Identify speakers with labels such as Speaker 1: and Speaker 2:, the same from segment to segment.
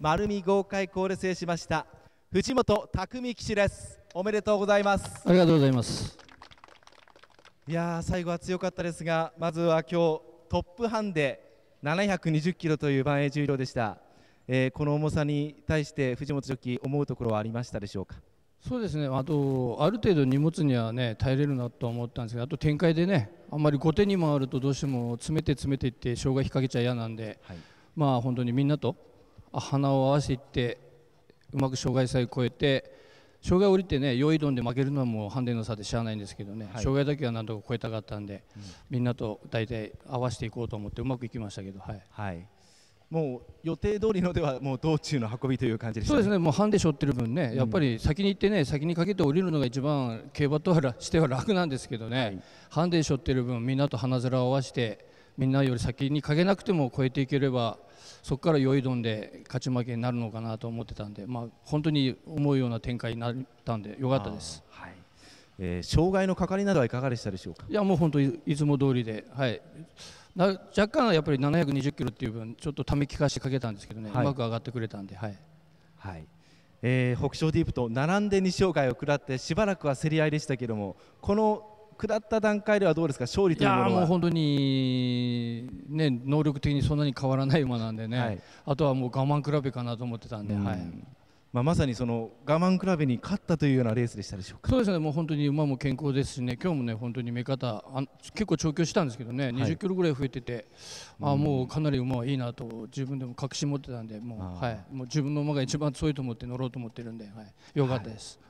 Speaker 1: 丸見豪快高齢制しました藤本匠騎手ですおめでとうございます
Speaker 2: ありがとうございます
Speaker 1: いや最後は強かったですがまずは今日トップハンデ720キロという万栄重量でした、えー、この重さに対して藤本ジョッキー思うところはありましたでしょうかそうですねあ
Speaker 2: とある程度荷物には、ね、耐えれるなと思ったんですけどあと展開でねあんまり後手に回るとどうしても詰めて詰めていって障害引っ掛けちゃ嫌なんで、はい、まあ本当にみんなと鼻を合わせていってうまく障害さえ越えて障害を降りてね良いドンで負けるのはもうハンデの差でしゃあないんですけどね、はい、障害だけはなんとか超えたかったんで、うん、みんなと大体合わせていこうと思ってうまくいきましたけど、はい、はい、
Speaker 1: もう予定通りのでは
Speaker 2: もう道中の運びという感じで、ね、そうですねもうハンデしょってる分ねやっぱり先に行ってね、先にかけて降りるのが一番競馬とはしては楽なんですけどね、はい、ハンデしょってる分みんなと鼻面を合わせてみんなより先にかけなくても超えていければそこから酔いどんで勝ち負けになるのかなと思ってたんで、まあ、本当に思うような展開になったんでよかったです。
Speaker 1: はいえー、障害のかかりなどはいかがでしたでしょうか
Speaker 2: いやもう本当いつも通りで、はい、若干やっぱり720キロっていう分ちょっとためきかしてかけたんですけどね、はい、うまく上がっ
Speaker 1: てくれたんで、はいはいえー、北勝ディープと並んで2障害を食らってしばらくは競り合いでしたけどもこの下った段階ではどうですか勝利というものはもう本当
Speaker 2: に、ね、能力的にそんなに変わらない馬なんでね、はい、あとはもう我慢比べかなと思ってたんで。うん、はい
Speaker 1: まあ、まさにその我慢比べに勝ったというようなレースでしたでしょう
Speaker 2: かそうですね、もう本当に馬も健康ですしね、今日もね、本当に目方、あ結構調教したんですけどね、はい、20キロぐらい増えてて、あもうかなり馬はいいなと、自分でも確信持ってたんで、もう,、はい、もう自分の馬が一番強いと思って乗ろうと思ってるんで、はい、よかったです。はい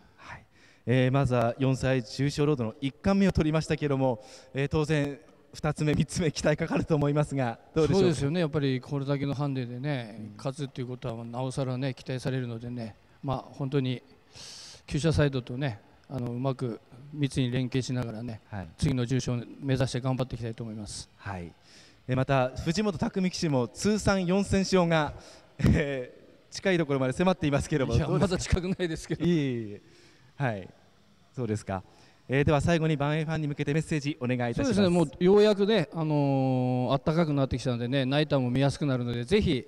Speaker 1: えー、まずは4歳重賞ロードの1冠目を取りましたけれども、えー、当然2つ目、3つ目期待かかると思いますがどうでしょうそうですよねやっぱりこれだけのハンデでね、勝つというこ
Speaker 2: とはなおさら、ね、期待されるのでね、まあ、本当に厩舎サイドとねあのうまく密に連携しながらね、はい、次の重賞を目指して頑張っていきたいと思います。
Speaker 1: はい、えまた藤本拓海騎手も通算4戦勝が、えー、近いところまで迫っていますけれどもいやまだ近くないですけどいいはいそうですか。えー、では最後に番ンファンに向けてメッセージお願いいたします。そうですね。もうようやくね、あ
Speaker 2: のー、暖かくなってきたのでね、ナイターも見やすくなるので、ぜひ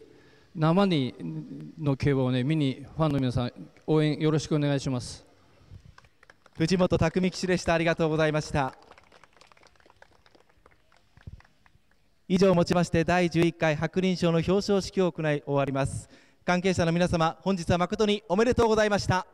Speaker 2: 生にの競馬をね見にファンの皆さん応援よろしくお願いします。
Speaker 1: 藤本匠騎手でした。ありがとうございました。以上をもちまして第11回白輪賞の表彰式を行い終わります関係者の皆様本日は誠におめでとうございました